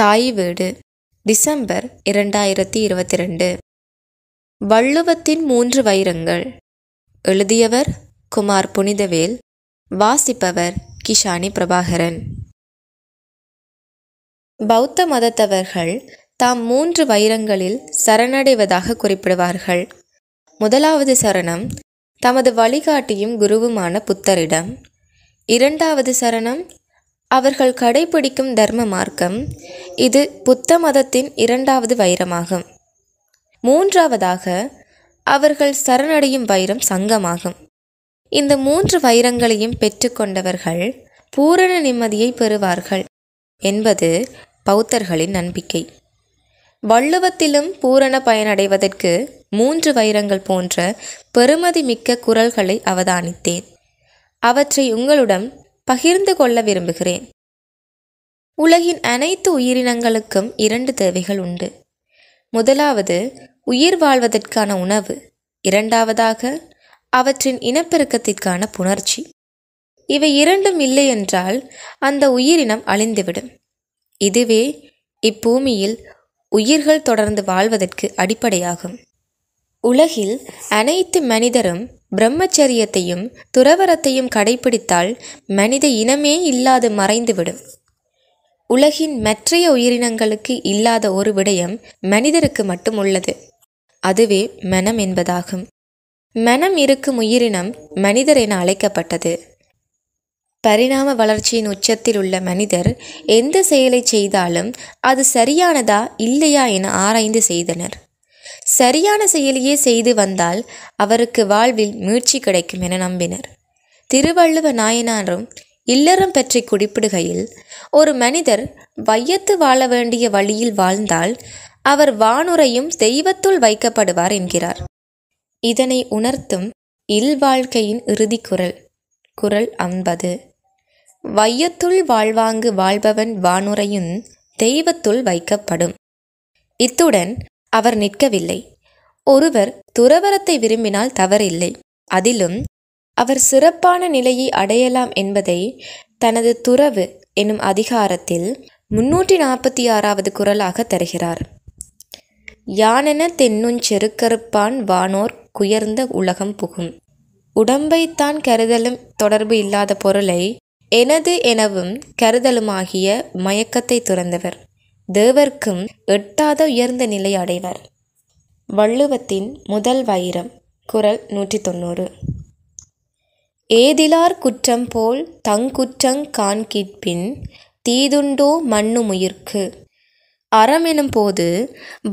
தாய் வீடு டிசம்பர் இரண்டாயிரத்தி இருபத்தி ரெண்டு வள்ளுவத்தின் மூன்று வைரங்கள் எழுதியவர் குமார் புனிதவேல் வாசிப்பவர் கிஷானி பிரபாகரன் பௌத்த மதத்தவர்கள் தாம் மூன்று வைரங்களில் சரணடைவதாக குறிப்பிடுவார்கள் முதலாவது சரணம் தமது வழிகாட்டியும் குருவுமான புத்தரிடம் இரண்டாவது சரணம் அவர்கள் கடைபிடிக்கும் தர்ம மார்க்கம் இது புத்த மதத்தின் இரண்டாவது வைரமாகும் மூன்றாவதாக அவர்கள் சரணடையும் வைரம் சங்கமாகும் இந்த மூன்று வைரங்களையும் பெற்றுக்கொண்டவர்கள் பூரண நிம்மதியை பெறுவார்கள் என்பது பௌத்தர்களின் நம்பிக்கை வள்ளுவத்திலும் பூரண பயனடைவதற்கு மூன்று வைரங்கள் போன்ற பெருமதி மிக்க குரல்களை அவதானித்தேன் அவற்றை உங்களுடன் பகிர்ந்து கொள்ள விரும்புகிறேன் உலகின் அனைத்து உயிரினங்களுக்கும் இரண்டு தேவைகள் உண்டு முதலாவது உயிர் வாழ்வதற்கான உணவு இரண்டாவதாக அவற்றின் இனப்பெருக்கத்திற்கான புணர்ச்சி இவை இரண்டும் இல்லை என்றால் அந்த உயிரினம் அழிந்துவிடும் இதுவே இப்பூமியில் உயிர்கள் தொடர்ந்து வாழ்வதற்கு அடிப்படையாகும் உலகில் அனைத்து மனிதரும் பிரம்மச்சரியத்தையும் துறவரத்தையும் கடைபிடித்தால் மனித இனமே இல்லாது மறைந்துவிடும் உலகின் மற்றைய உயிரினங்களுக்கு இல்லாத ஒரு விடயம் மனிதருக்கு மட்டும் உள்ளது அதுவே மனம் என்பதாகும் மனம் இருக்கும் உயிரினம் மனிதர் என அழைக்கப்பட்டது பரிணாம வளர்ச்சியின் உச்சத்தில் உள்ள மனிதர் எந்த செயலை செய்தாலும் அது சரியானதா இல்லையா என ஆராய்ந்து செய்தனர் சரியான செயலியே செய்து வந்தால் அவருக்கு வாழ்வில் மீழ்ச்சி கிடைக்கும் என நம்பினர் திருவள்ளுவ நாயனாரும் இல்லறம் பற்றி குறிப்பிடுகையில் ஒரு மனிதர் வையத்து வாழ வேண்டிய வழியில் வாழ்ந்தால் அவர் வானுரையும் தெய்வத்துள் வைக்கப்படுவார் என்கிறார் இதனை உணர்த்தும் இல் வாழ்க்கையின் இறுதி குரல் குரல் ஐம்பது வையத்துள் வாழ்வாங்கு வாழ்பவன் வானுரையும் தெய்வத்துள் வைக்கப்படும் இத்துடன் அவர் நிற்கவில்லை ஒருவர் துறவரத்தை விரும்பினால் தவறில்லை அதிலும் அவர் சிறப்பான நிலையை அடையலாம் என்பதை தனது துறவு எனும் அதிகாரத்தில் முன்னூற்றி நாற்பத்தி ஆறாவது குரலாக தருகிறார் யானென தென்னுஞ்செருக்கருப்பான் வானோர் குயர்ந்த உலகம் புகும் உடம்பைத்தான் கருதலும் தொடர்பு இல்லாத பொருளை எனது எனவும் கருதலுமாகிய மயக்கத்தை துறந்தவர் தேவர்க்கும் எட்டாத உயர்ந்த நிலை அடைவர் வள்ளுவத்தின் முதல் வைரம் குரல் நூற்றி தொண்ணூறு ஏதிலார் குற்றம் போல் தங்குற்றங் காண்கிற்பின் தீதுண்டோ மண்ணுமுயிர்க்கு அறம் எனும் போது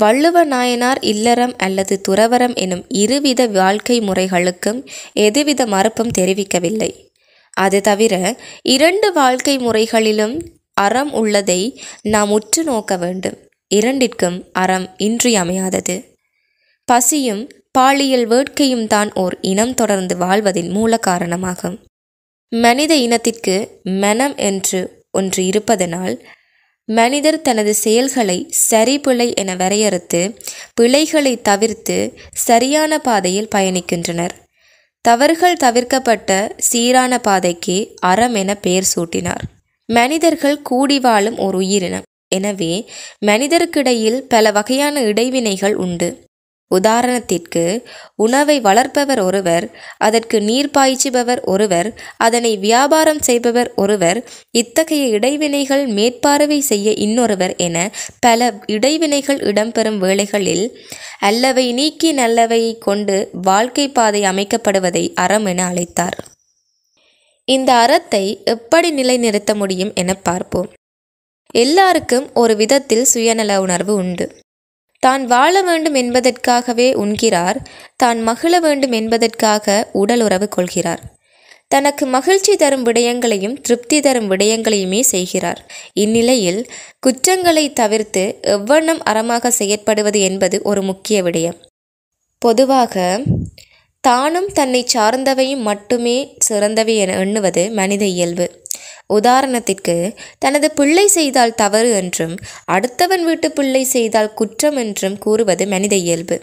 வள்ளுவ நாயனார் இல்லறம் அல்லது துறவரம் எனும் இருவித வாழ்க்கை முறைகளுக்கும் எதுவித மறுப்பும் தெரிவிக்கவில்லை அது தவிர இரண்டு வாழ்க்கை முறைகளிலும் அறம் உள்ளதை நாம் உற்று நோக்க வேண்டும் இரண்டிற்கும் அறம் இன்றியமையாதது பசியும் பாலியல் வேட்கையும் தான் ஓர் இனம் தொடர்ந்து வாழ்வதின் மூல காரணமாகும் மனித இனத்திற்கு மனம் என்று ஒன்று இருப்பதனால் மனிதர் தனது செயல்களை சரி பிழை என வரையறுத்து பிழைகளை தவிர்த்து சரியான பாதையில் பயணிக்கின்றனர் தவறுகள் தவிர்க்கப்பட்ட சீரான பாதைக்கு அறம் என பெயர் சூட்டினார் மனிதர்கள் கூடி வாழும் ஒரு உயிரினம் எனவே மனிதருக்கிடையில் பல வகையான இடைவினைகள் உண்டு உதாரணத்திற்கு உணவை வளர்ப்பவர் ஒருவர் அதற்கு நீர் பாய்ச்சுபவர் ஒருவர் அதனை வியாபாரம் செய்பவர் ஒருவர் இத்தகைய இடைவினைகள் மேற்பார்வை செய்ய இன்னொருவர் என பல இடைவினைகள் இடம்பெறும் வேளைகளில் அல்லவை நீக்கி நல்லவை கொண்டு வாழ்க்கை பாதை அமைக்கப்படுவதை அறம் என அழைத்தார் இந்த அறத்தை எப்படி நிலைநிறுத்த முடியும் என பார்ப்போம் எல்லாருக்கும் ஒரு விதத்தில் சுயநல உணர்வு உண்டு தான் வாழ வேண்டும் என்பதற்காகவே உண்கிறார் தான் மகிழ வேண்டும் என்பதற்காக உடல் உறவு கொள்கிறார் தனக்கு மகிழ்ச்சி தரும் விடயங்களையும் திருப்தி தரும் விடயங்களையுமே செய்கிறார் இந்நிலையில் குற்றங்களை தவிர்த்து எவ்வண்ணம் அறமாக செயற்படுவது என்பது ஒரு முக்கிய விடயம் பொதுவாக தானும் தன்னை சார்ந்தவையும் மட்டுமே சிறந்தவை என எண்ணுவது மனித இயல்பு உதாரணத்திற்கு தனது பிள்ளை செய்தால் தவறு என்றும் அடுத்தவன் வீட்டு பிள்ளை செய்தால் குற்றம் என்றும் கூறுவது மனித இயல்பு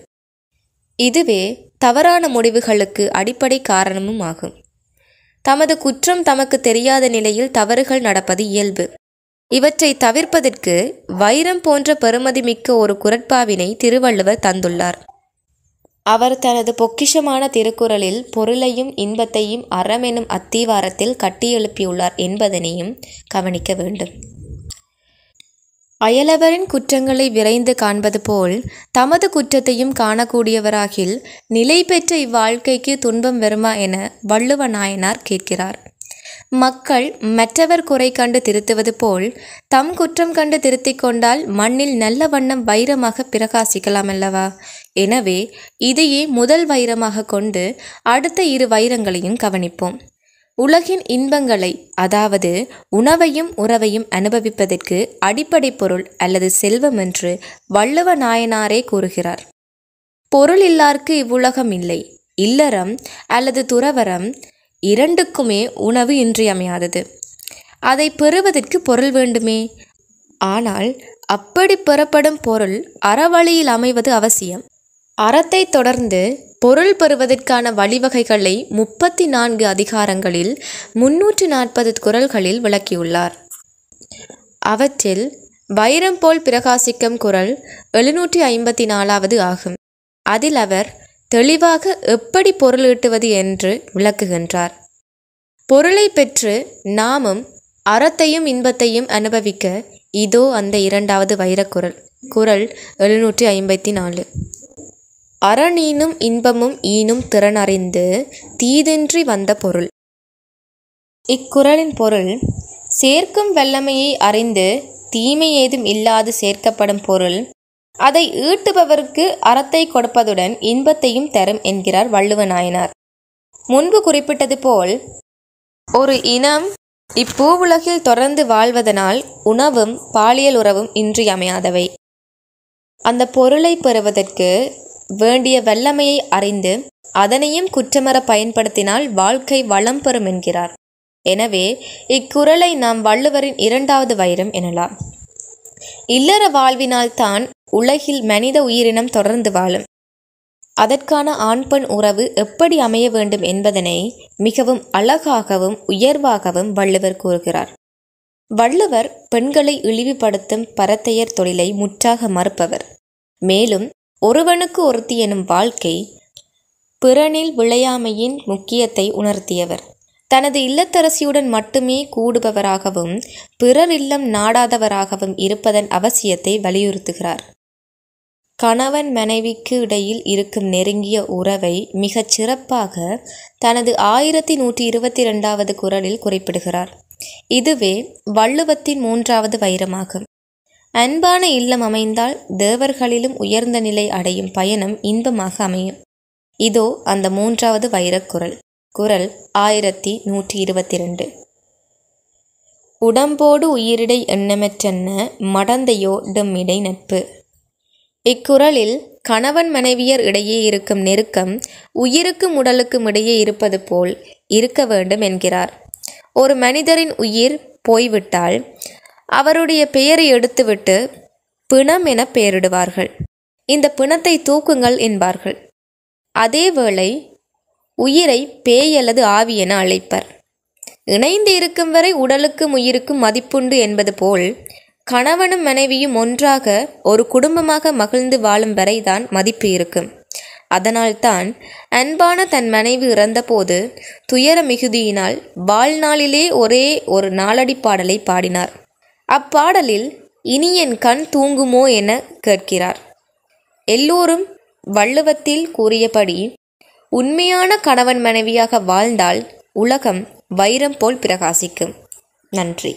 இதுவே தவறான முடிவுகளுக்கு அடிப்படை காரணமும் ஆகும் தமது குற்றம் தமக்கு தெரியாத நிலையில் தவறுகள் நடப்பது இயல்பு இவற்றை தவிர்ப்பதற்கு வைரம் போன்ற பெருமதி மிக்க ஒரு குரட்பாவினை திருவள்ளுவர் தந்துள்ளார் அவர் தனது பொக்கிஷமான திருக்குறளில் பொருளையும் இன்பத்தையும் அறம் எனும் அத்தீவாரத்தில் கட்டியெழுப்பியுள்ளார் என்பதனையும் கவனிக்க வேண்டும் அயலவரின் குற்றங்களை விரைந்து காண்பது போல் தமது குற்றத்தையும் காணக்கூடியவராகில் நிலை பெற்ற இவ்வாழ்க்கைக்கு துன்பம் வருமா என வள்ளுவ நாயனார் கேட்கிறார் மக்கள் மற்றவர் குறை கண்டு திருத்துவது போல் தம் குற்றம் கண்டு திருத்திக் கொண்டால் மண்ணில் நல்ல வண்ணம் வைரமாக பிரகாசிக்கலாம் அல்லவா எனவே இதையே முதல் வைரமாக கொண்டு அடுத்த இரு வைரங்களையும் கவனிப்போம் உலகின் இன்பங்களை அதாவது உணவையும் உறவையும் அனுபவிப்பதற்கு அடிப்படை பொருள் அல்லது செல்வம் என்று வள்ளுவ நாயனாரே கூறுகிறார் பொருள் இல்லார்க்கு இவ்வுலகம் இல்லை இல்லறம் அல்லது துறவரம் இரண்டுக்குமே உணவு இன்றியமையாதது அதை பெறுவதற்கு பொருள் வேண்டுமே ஆனால் அப்படி பெறப்படும் பொருள் அறவழியில் அமைவது அவசியம் அறத்தை தொடர்ந்து பொருள் பெறுவதற்கான வழிவகைகளை முப்பத்தி நான்கு அதிகாரங்களில் முன்னூற்று நாற்பது குரல்களில் விளக்கியுள்ளார் அவற்றில் வைரம் போல் பிரகாசிக்கும் குரல் எழுநூற்றி ஐம்பத்தி நாலாவது ஆகும் அதில் அவர் தெளிவாக எப்படி பொருள் ஈட்டுவது என்று விளக்குகின்றார் பொருளை பெற்று நாமும் அறத்தையும் இன்பத்தையும் அனுபவிக்க இதோ அந்த இரண்டாவது வைரக்குரல் குரல் எழுநூற்றி ஐம்பத்தி நாலு அறநீனும் இன்பமும் ஈனும் திறனறிந்து தீதின்றி வந்த பொருள் இக்குறளின் பொருள் சேர்க்கும் வல்லமையை அறிந்து தீமை ஏதும் இல்லாது சேர்க்கப்படும் பொருள் அதை ஈட்டுபவருக்கு அறத்தை கொடுப்பதுடன் இன்பத்தையும் தரும் என்கிறார் வள்ளுவ முன்பு குறிப்பிட்டது போல் ஒரு இனம் இப்பூ உலகில் தொடர்ந்து வாழ்வதனால் உணவும் பாலியல் உறவும் இன்றியமையாதவை அந்த பொருளை பெறுவதற்கு வேண்டிய வல்லமையை அறிந்து அதனையும் குற்றமர பயன்படுத்தினால் வாழ்க்கை வளம் பெறும் என்கிறார் எனவே இக்குறளை நாம் வள்ளுவரின் இரண்டாவது வைரம் எனலாம் இல்லற வாழ்வினால் தான் உலகில் மனித உயிரினம் தொடர்ந்து வாழும் அதற்கான ஆண் பெண் உறவு எப்படி அமைய வேண்டும் என்பதனை மிகவும் அழகாகவும் உயர்வாகவும் வள்ளுவர் கூறுகிறார் வள்ளுவர் பெண்களை இழிவுபடுத்தும் பரத்தையர் தொழிலை முற்றாக மறுப்பவர் மேலும் ஒருவனுக்கு ஒருத்தி எனும் வாழ்க்கை பிறனில் விளையாமையின் முக்கியத்தை உணர்த்தியவர் தனது இல்லத்தரசியுடன் மட்டுமே கூடுபவராகவும் பிறர் இல்லம் நாடாதவராகவும் இருப்பதன் அவசியத்தை வலியுறுத்துகிறார் கணவன் மனைவிக்கு இடையில் இருக்கும் நெருங்கிய உறவை மிகச் சிறப்பாக தனது ஆயிரத்தி நூற்றி இருபத்தி ரெண்டாவது குரலில் குறிப்பிடுகிறார் இதுவே வள்ளுவத்தின் மூன்றாவது வைரமாகும் அன்பான இல்லம் அமைந்தால் தேவர்களிலும் உயர்ந்த நிலை அடையும் பயணம் இன்பமாக அமையும் இதோ அந்த மூன்றாவது வைரக்குரல் குரல் ஆயிரத்தி நூற்றி இருபத்தி ரெண்டு உடம்போடு உயிரிடை எண்ணமற்றென்ன மடந்தையோ இடை நட்பு இக்குறளில் கணவன் மனைவியர் இடையே இருக்கும் நெருக்கம் உயிருக்கும் உடலுக்கும் இடையே இருப்பது போல் இருக்க வேண்டும் என்கிறார் ஒரு மனிதரின் உயிர் போய்விட்டால் அவருடைய பெயரை எடுத்துவிட்டு பிணம் என பெயரிடுவார்கள் இந்த பிணத்தை தூக்குங்கள் என்பார்கள் அதேவேளை உயிரை பேய் அல்லது ஆவி என அழைப்பர் இணைந்து இருக்கும் வரை உடலுக்கும் உயிருக்கும் மதிப்புண்டு என்பது போல் கணவனும் மனைவியும் ஒன்றாக ஒரு குடும்பமாக மகிழ்ந்து வாழும் வரைதான் மதிப்பு இருக்கும் அதனால்தான் அன்பான தன் மனைவி இறந்தபோது துயர மிகுதியினால் வாழ்நாளிலே ஒரே ஒரு நாளடி பாடலை பாடினார் அப்பாடலில் இனி என் கண் தூங்குமோ என கேட்கிறார் எல்லோரும் வள்ளுவத்தில் கூறியபடி உண்மையான கணவன் மனைவியாக வாழ்ந்தால் உலகம் வைரம் போல் பிரகாசிக்கும் நன்றி